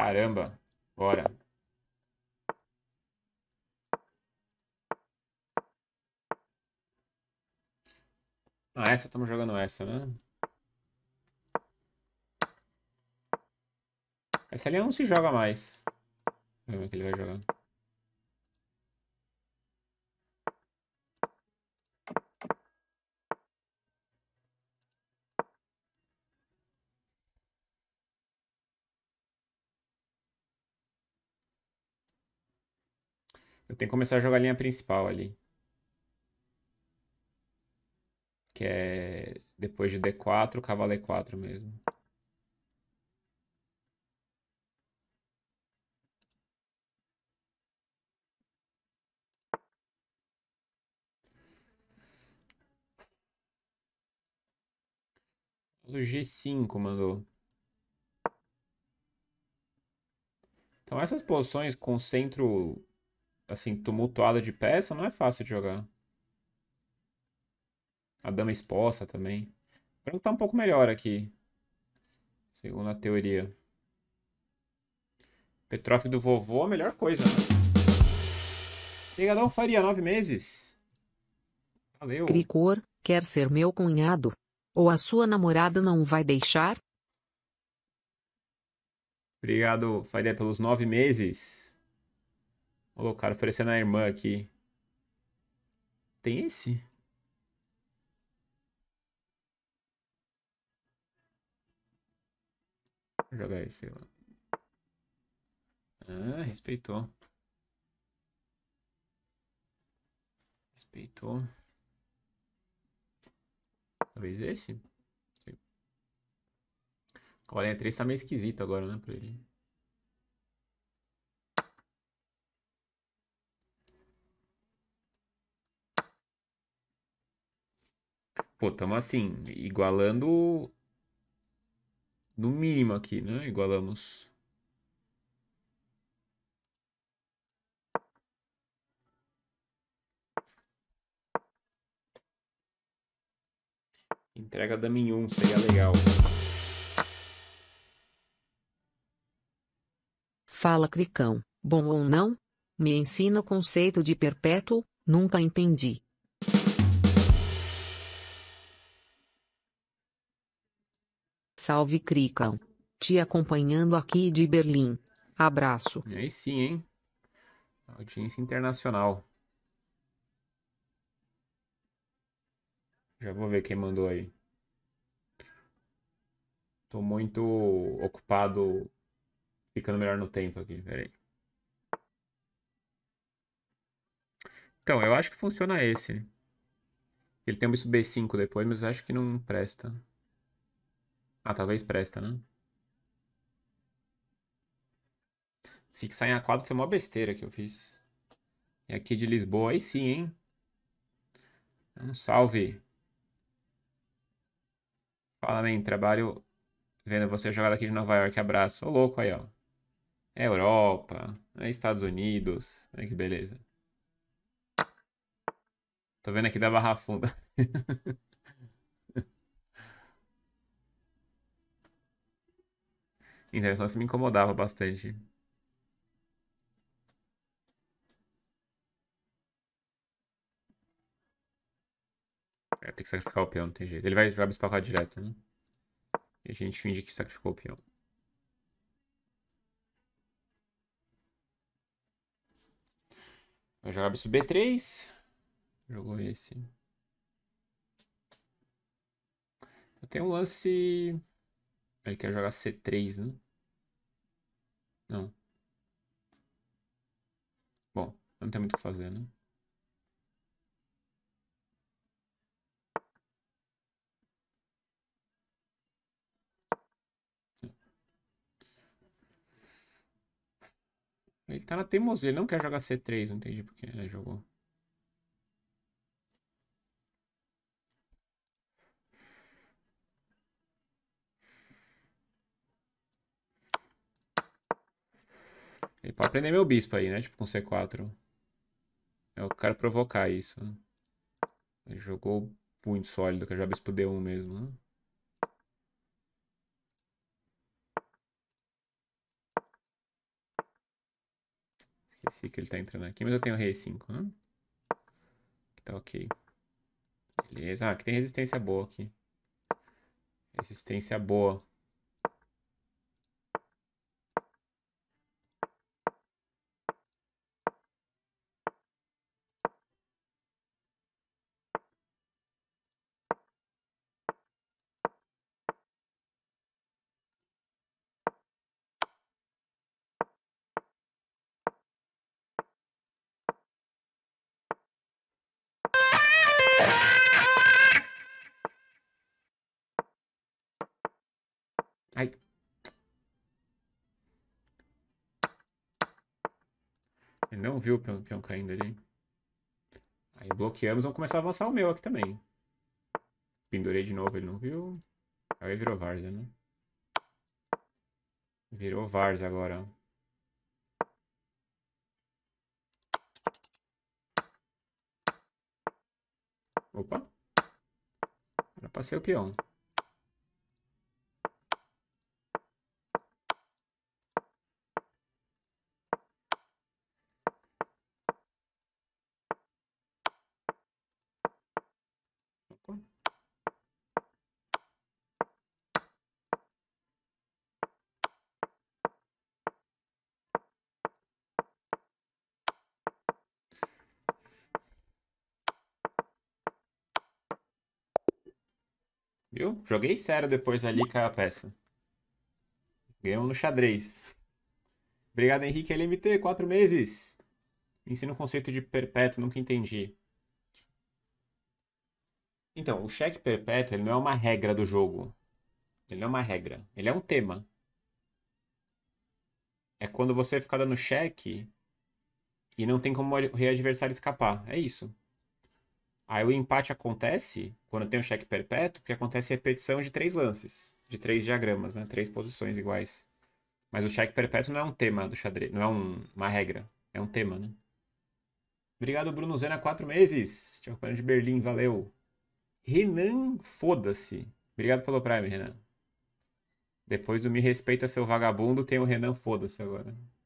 Caramba. Bora. Ah, essa estamos jogando essa, né? Essa ali não se joga mais. Vamos ver o que ele vai jogar. Eu tenho que começar a jogar a linha principal ali. Que é depois de D4, cavalo E4 mesmo. O G5 mandou. Então essas posições com centro assim, tumultuada de peça, não é fácil de jogar. A dama exposta também. O branco tá um pouco melhor aqui. Segundo a teoria. Petroff do vovô, a melhor coisa, né? Faria, nove meses. Valeu. Cricor, quer ser meu cunhado? Ou a sua namorada não vai deixar? Obrigado, Faria, pelos nove meses. O cara, oferecendo a irmã aqui. Tem esse? Vou jogar esse lá. Ah, respeitou. Respeitou. Talvez esse? 3 tá meio esquisito agora, né, pra ele. Pô, estamos assim, igualando no mínimo aqui, né? Igualamos. Entrega da minhum, seria legal. Fala, Cricão. Bom ou não? Me ensina o conceito de perpétuo, nunca entendi. Salve Cricão. Te acompanhando aqui de Berlim. Abraço. E aí sim, hein? Audiência internacional. Já vou ver quem mandou aí. Tô muito ocupado ficando melhor no tempo aqui, peraí. Então, eu acho que funciona esse. Ele tem um B5 depois, mas acho que não presta. Ah, talvez presta, né? Fixar em A4 foi uma besteira que eu fiz. E aqui de Lisboa, aí sim, hein? Um salve. Fala, man. Trabalho vendo você jogar daqui de Nova York. Abraço. Ô, louco aí, ó. É Europa, é Estados Unidos. Olha que beleza. Tô vendo aqui da Barra Funda. Internet me incomodava bastante. É, tem que sacrificar o peão, não tem jeito. Ele vai jogar bispacar direto, né? E a gente finge que sacrificou o peão. Vai jogar bispo B3. Jogou esse. Eu tenho um lance ele quer jogar C3, né? Não. Bom, não tem muito o que fazer, né? Ele tá na teimosia, ele não quer jogar C3, não entendi porque ele jogou. Ele aprender prender meu bispo aí, né? Tipo, com C4. Eu quero provocar isso. Ele jogou muito sólido, que eu já bispo D1 mesmo, Esqueci que ele tá entrando aqui, mas eu tenho rei 5, né? Tá ok. Beleza. Ah, aqui tem resistência boa aqui. Resistência boa. Ai. Ele não viu o peão, peão caindo ali. Aí bloqueamos, vamos começar a avançar o meu aqui também. Pendurei de novo, ele não viu. Aí virou Varza, né? Virou Varza agora. Opa! Agora passei o peão. Viu? Joguei sério depois ali com a peça. Ganhamos no xadrez. Obrigado, Henrique LMT. Quatro meses. Ensina o conceito de perpétuo, nunca entendi. Então, o cheque perpétuo ele não é uma regra do jogo. Ele não é uma regra. Ele é um tema. É quando você fica dando cheque e não tem como o adversário escapar. É isso. Aí o empate acontece, quando tem um cheque perpétuo, porque acontece repetição de três lances, de três diagramas, né? Três posições iguais. Mas o cheque perpétuo não é um tema do xadrez, não é um, uma regra, é um tema, né? Obrigado, Bruno Zena, quatro meses. Te acompanhando de Berlim, valeu. Renan, foda-se. Obrigado pelo Prime, Renan. Depois do Me Respeita Seu Vagabundo, tem o Renan, foda-se agora.